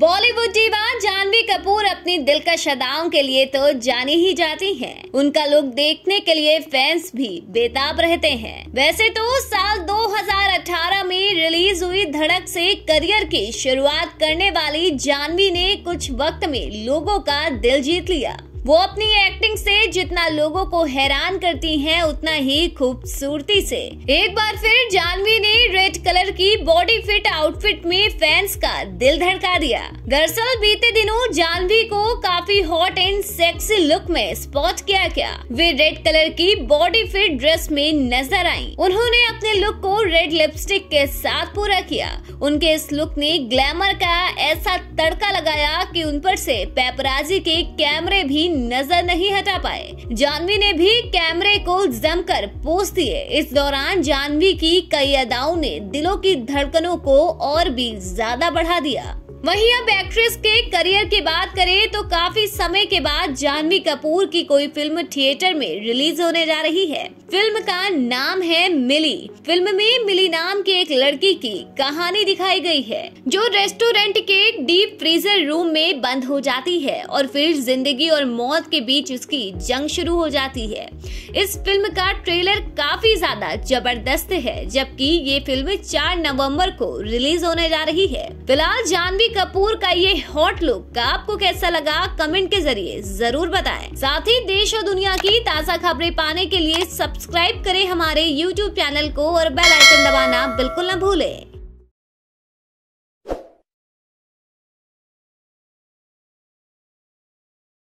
बॉलीवुड दीवा जानवी कपूर अपनी दिलकश अदाओं के लिए तो जानी ही जाती हैं। उनका लुक देखने के लिए फैंस भी बेताब रहते हैं वैसे तो साल 2018 में रिलीज हुई धड़क से करियर की शुरुआत करने वाली जानवी ने कुछ वक्त में लोगों का दिल जीत लिया वो अपनी एक्टिंग से जितना लोगों को हैरान करती हैं उतना ही खूबसूरती से एक बार फिर जानवी ने रेड कलर की बॉडी फिट आउटफिट में फैंस का दिल धड़का दिया दरअसल बीते दिनों जानवी को काफी हॉट एंड सेक्सी लुक में स्पॉट किया गया वे रेड कलर की बॉडी फिट ड्रेस में नजर आई उन्होंने अपने लुक को रेड लिपस्टिक के साथ पूरा किया उनके इस लुक ने ग्लैमर का ऐसा तड़का लगाया कि उन पर से पेपराजी के कैमरे भी नजर नहीं हटा पाए जानवी ने भी कैमरे को जमकर पोस्ट दिए इस दौरान जानवी की कई अदाओं ने दिलों की धड़कनों को और भी ज्यादा बढ़ा दिया वहीं अब एक्ट्रेस के करियर की बात करें तो काफी समय के बाद जानवी कपूर की कोई फिल्म थिएटर में रिलीज होने जा रही है फिल्म का नाम है मिली फिल्म में मिली नाम के एक लड़की की कहानी दिखाई गई है जो रेस्टोरेंट के डीप फ्रीजर रूम में बंद हो जाती है और फिर जिंदगी और मौत के बीच उसकी जंग शुरू हो जाती है इस फिल्म का ट्रेलर काफी ज्यादा जबरदस्त है जबकि ये फिल्म 4 नवंबर को रिलीज होने जा रही है फिलहाल जानवी कपूर का ये हॉट लुक आपको कैसा लगा कमेंट के जरिए जरूर बताएं। साथ ही देश और दुनिया की ताज़ा खबरें पाने के लिए सब्सक्राइब करें हमारे यूट्यूब चैनल को और बेल आइकन दबाना बिल्कुल न भूलें।